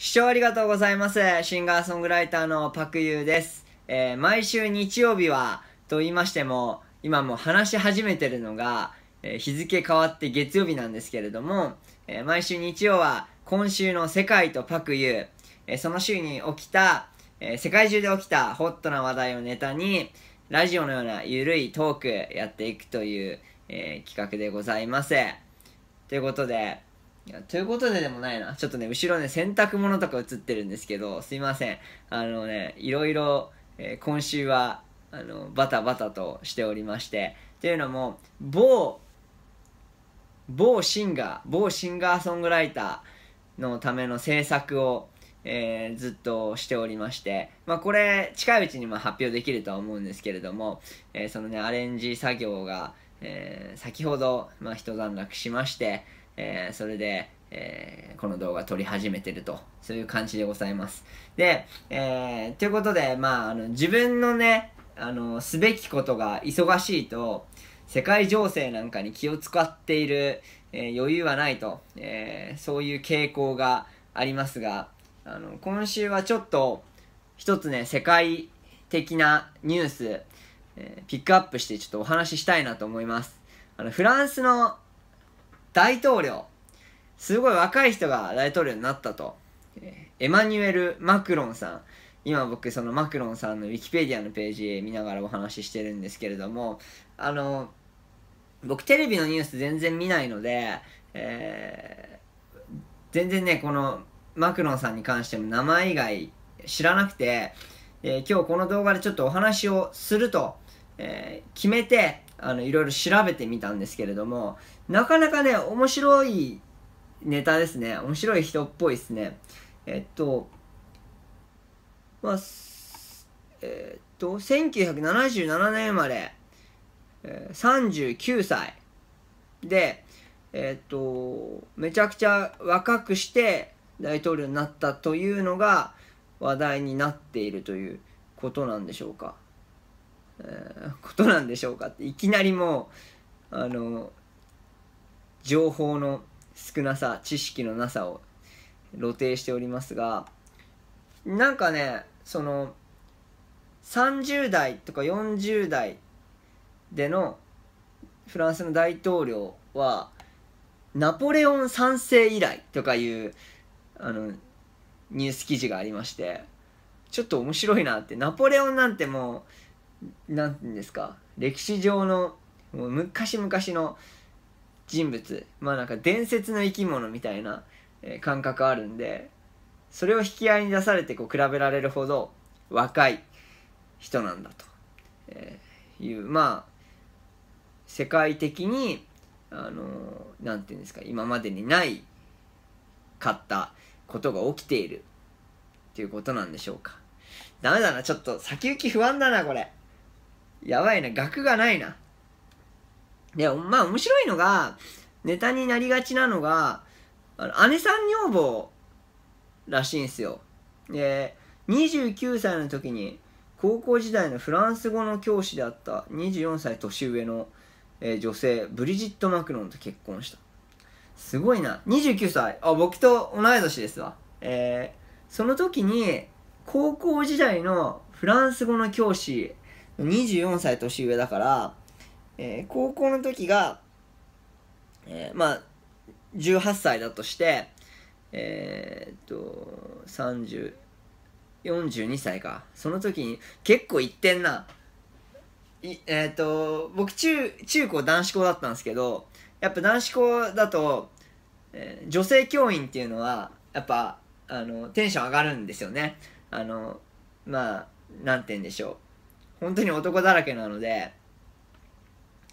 視聴ありがとうございます。シンガーソングライターのパクユーです。えー、毎週日曜日は、と言いましても、今もう話し始めてるのが、えー、日付変わって月曜日なんですけれども、えー、毎週日曜は、今週の世界とパクユー、えその週に起きた、え世界中で起きたホットな話題をネタに、ラジオのようなゆるいトークやっていくという、え企画でございます。ということで、いや、ということででもないな。ちょっとね、後ろね、洗濯物とか映ってるんですけど、すいません。あのね、いろいろ、えー、今週は、あの、バタバタとしておりまして、というのも、某、某シンガー、某シンガーソングライターのための制作を、えー、ずっとしておりまして、まあ、これ近いうちにま発表できるとは思うんですけれども、えー、そのねアレンジ作業が、えー、先ほど、ま一段落しまして、えー、それで、えー、この動画撮り始めてると、そういう感じでございます。で、えー、ということで、まあ、あの、自分のね、あの、すべきことが忙しいと、世界情勢なんかに気を使っている、えー、余裕はないと、えー、そういう傾向がありますが、あの、今週はちょっと、一つね、世界的なニュース、えー、ピックアップしてちょっとお話ししたいなと思います。あの、フランスの大統領すごい若い人が大統領になったとエマニュエル・マクロンさん今僕そのマクロンさんのウィキペディアのページ見ながらお話ししてるんですけれどもあの僕テレビのニュース全然見ないので、えー、全然ねこのマクロンさんに関しても名前以外知らなくて、えー、今日この動画でちょっとお話をすると、えー、決めてあのいろいろ調べてみたんですけれどもなかなかね、面白いネタですね。面白い人っぽいですね。えっと、まあ、えっと、1977年生まれ、39歳で、えっと、めちゃくちゃ若くして大統領になったというのが話題になっているということなんでしょうか。えー、ことなんでしょうかっていきなりもうあの情報の少なさ知識のなさを露呈しておりますがなんかねその30代とか40代でのフランスの大統領はナポレオン3世以来とかいうあのニュース記事がありましてちょっと面白いなってナポレオンなんてもう何て言うんですか歴史上の昔々の人物まあなんか伝説の生き物みたいな感覚あるんでそれを引き合いに出されてこう比べられるほど若い人なんだと、えいうまあ世界的にあの何、て言うんですか今までにないかったことが起きているっていうことなんでしょうかダメだなちょっと先行き不安だなこれやばいな額がないなで、まあ面白いのが、ネタになりがちなのが、あの姉さん女房らしいんですよ。で、29歳の時に、高校時代のフランス語の教師であった24歳年上の、えー、女性、ブリジット・マクロンと結婚した。すごいな。29歳。あ、僕と同い年ですわ。えー、その時に、高校時代のフランス語の教師、24歳年上だから、えー、高校の時が、えー、まあ、18歳だとして、えー、っと、30、42歳か。その時に、結構行ってんな。いえー、っと、僕中、中高男子校だったんですけど、やっぱ男子校だと、えー、女性教員っていうのは、やっぱ、あの、テンション上がるんですよね。あの、まあ、なんて言うんでしょう。本当に男だらけなので、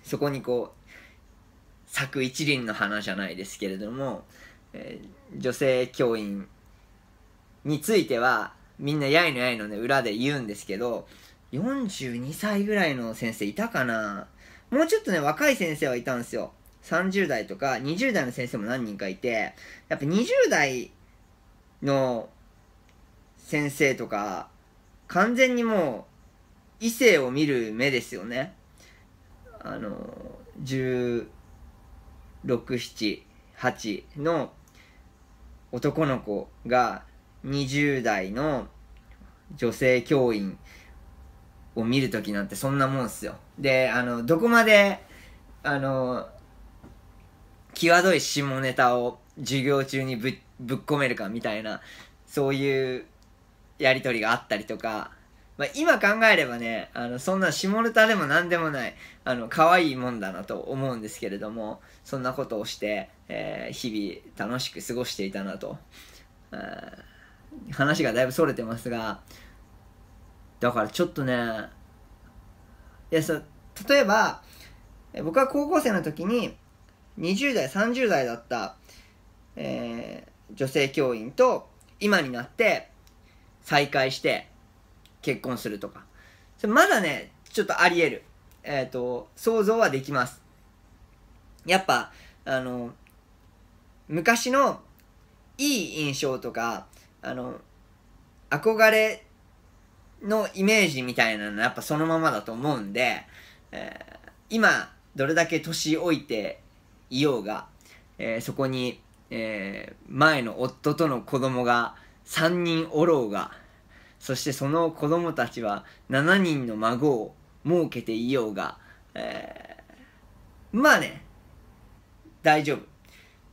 そこにこう咲く一輪の花じゃないですけれども、えー、女性教員についてはみんなやいのやいのね裏で言うんですけど42歳ぐらいの先生いたかなもうちょっとね若い先生はいたんですよ30代とか20代の先生も何人かいてやっぱ20代の先生とか完全にもう異性を見る目ですよねあの1678の男の子が20代の女性教員を見る時なんてそんなもんっすよ。で、あの、どこまで、あの、際どい下ネタを授業中にぶっ込めるかみたいな、そういうやり取りがあったりとか、まあ、今考えればね、あの、そんな下ネタでも何でもない、あの、可愛いもんだなと思うんですけれども、そんなことをして、えー、日々楽しく過ごしていたなと。話がだいぶ逸れてますが、だからちょっとね、いやさ、例えば、僕は高校生の時に、20代、30代だった、えー、女性教員と、今になって、再会して、結婚するとか。それまだね、ちょっとあり得る。えっ、ー、と、想像はできます。やっぱ、あの、昔のいい印象とか、あの、憧れのイメージみたいなのはやっぱそのままだと思うんで、えー、今、どれだけ年老いていようが、えー、そこに、えー、前の夫との子供が3人おろうが、そしてその子供たちは7人の孫を設けていようが、えー、まあね、大丈夫。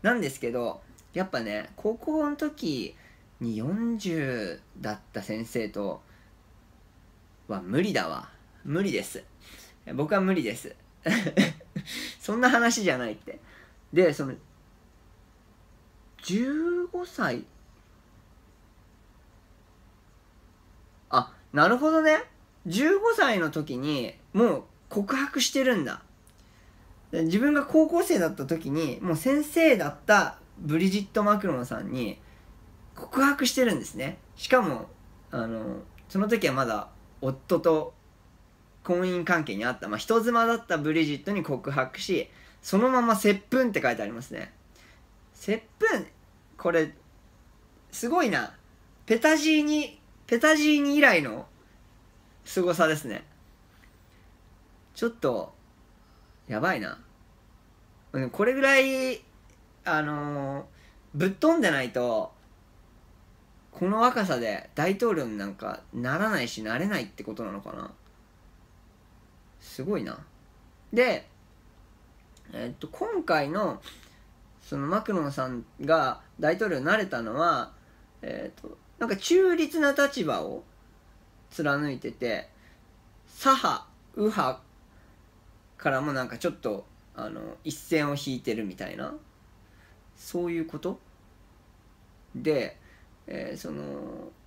なんですけど、やっぱね、高校の時に40だった先生とは無理だわ。無理です。僕は無理です。そんな話じゃないって。で、その、15歳なるほどね。15歳の時にもう告白してるんだ。自分が高校生だった時にもう先生だったブリジット・マクロンさんに告白してるんですね。しかも、あの、その時はまだ夫と婚姻関係にあった、まあ、人妻だったブリジットに告白し、そのまま接吻って書いてありますね。接吻これ、すごいな。ペタジーニペタジーニ以来の凄さですね。ちょっと、やばいな。これぐらい、あのー、ぶっ飛んでないと、この若さで大統領になんかならないし、なれないってことなのかな。すごいな。で、えっと、今回の、そのマクロンさんが大統領になれたのは、えっと、なんか中立な立場を貫いてて、左派、右派からもなんかちょっと、あの、一線を引いてるみたいな、そういうことで、えー、その、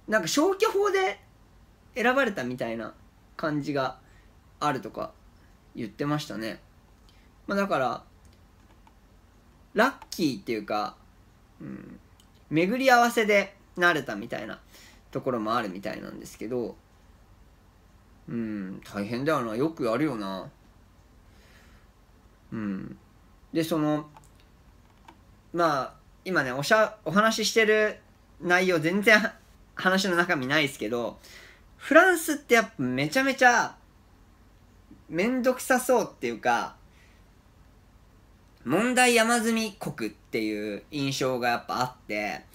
なんか消去法で選ばれたみたいな感じがあるとか言ってましたね。まあ、だから、ラッキーっていうか、うん、巡り合わせで慣れたみたいなところもあるみたいなんですけどうん大変だよなよくやるよなうんでそのまあ今ねおしゃお話ししてる内容全然 話の中身ないですけどフランスってやっぱめちゃめちゃめんどくさそうっていうか問題山積み国っていう印象がやっぱあって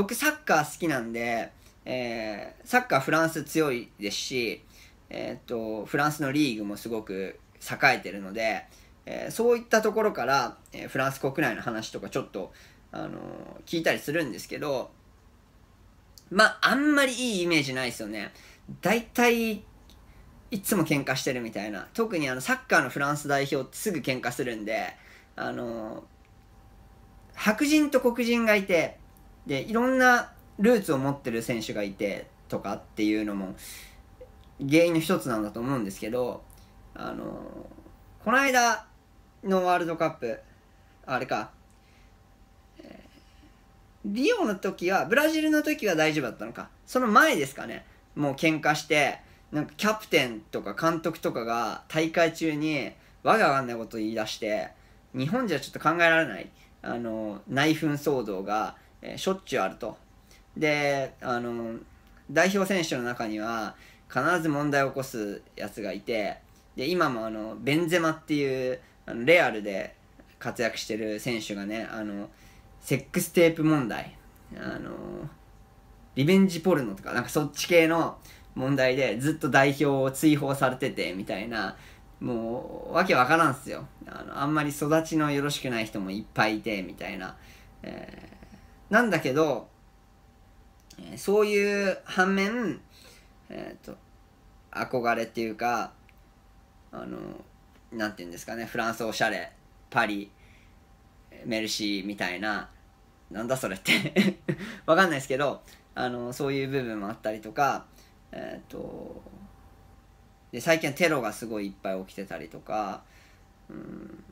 僕サッカー好きなんで、えー、サッカーフランス強いですし、えーと、フランスのリーグもすごく栄えてるので、えー、そういったところから、えー、フランス国内の話とかちょっと、あのー、聞いたりするんですけどまああんまりいいイメージないですよね。大体いつも喧嘩してるみたいな特にあのサッカーのフランス代表ってすぐ喧嘩するんであの白人と黒人がいてでいろんなルーツを持ってる選手がいてとかっていうのも原因の一つなんだと思うんですけどあのこの間のワールドカップあれかリオの時はブラジルの時は大丈夫だったのかその前ですかねもう喧嘩してなんかキャプテンとか監督とかが大会中にわがわかんないことを言い出して日本じゃちょっと考えられないあの内紛騒動がえしょっちゅうあると。で、あの、代表選手の中には、必ず問題を起こすやつがいて、で、今もあの、ベンゼマっていう、あのレアルで活躍してる選手がね、あの、セックステープ問題、あの、リベンジポルノとか、なんかそっち系の問題でずっと代表を追放されてて、みたいな、もう、わけわからんっすよ。あの、あんまり育ちのよろしくない人もいっぱいいて、みたいな。えーなんだけど、えそういう反面、えっ、ー、と、憧れっていうか、あの、なんて言うんですかね、フランスおしゃれ、パリ、メルシーみたいな、なんだそれって わかんないですけど、あの、そういう部分もあったりとか、えっ、ー、と、で、最近はテロがすごいいっぱい起きてたりとか、うん、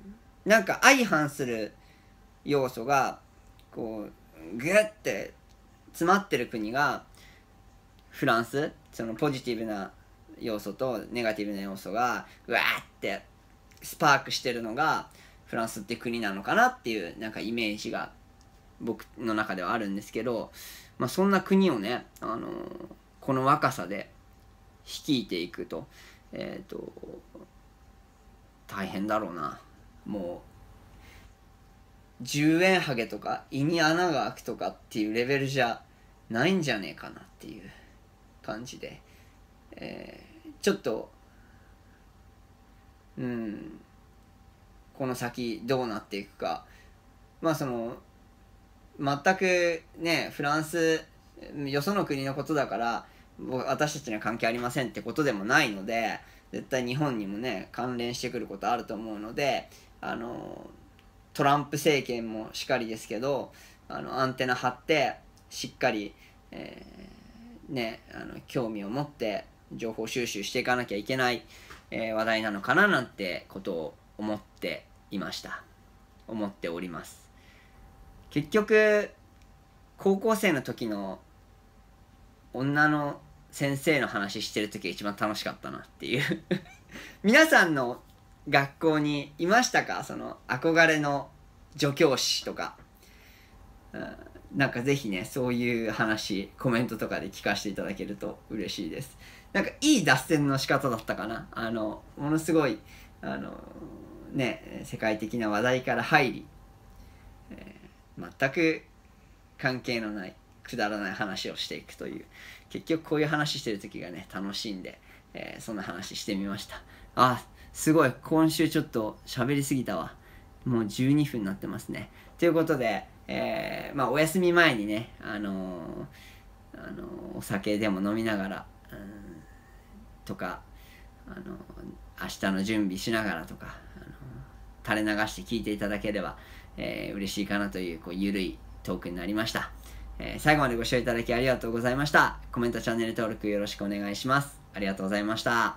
なんか相反する要素が、こう、ぐって詰まってる国がフランスそのポジティブな要素とネガティブな要素がうわーってスパークしてるのがフランスって国なのかなっていうなんかイメージが僕の中ではあるんですけど、まあ、そんな国をね、あのー、この若さで率いていくと,、えーと、と大変だろうなもう。10円ハゲとか胃に穴が開くとかっていうレベルじゃないんじゃねえかなっていう感じで、えー、ちょっとうんこの先どうなっていくかまあその全くねフランスよその国のことだから私たちには関係ありませんってことでもないので絶対日本にもね関連してくることあると思うのであのートランプ政権もしかりですけどあのアンテナ張ってしっかり、えー、ね、あの興味を持って情報収集していかなきゃいけない、えー、話題なのかななんてことを思っていました思っております結局高校生の時の女の先生の話してる時が一番楽しかったなっていう 皆さんの学校にいましたかその憧れの助教師とか、うん、なんかぜひねそういう話コメントとかで聞かせていただけると嬉しいですなんかいい脱線の仕方だったかなあのものすごいあのね世界的な話題から入り、えー、全く関係のないくだらない話をしていくという結局こういう話してる時がね楽しいんで、えー、そんな話してみましたあすごい、今週ちょっと喋りすぎたわ。もう12分になってますね。ということで、えー、まあ、お休み前にね、あのー、あのー、お酒でも飲みながら、うん、とか、あの明日の準備しながらとか、あの垂れ流して聞いていただければ、えー、嬉しいかなという、こう、ゆるいトークになりました。え最後までご視聴いただきありがとうございました。コメント、チャンネル登録よろしくお願いします。ありがとうございました。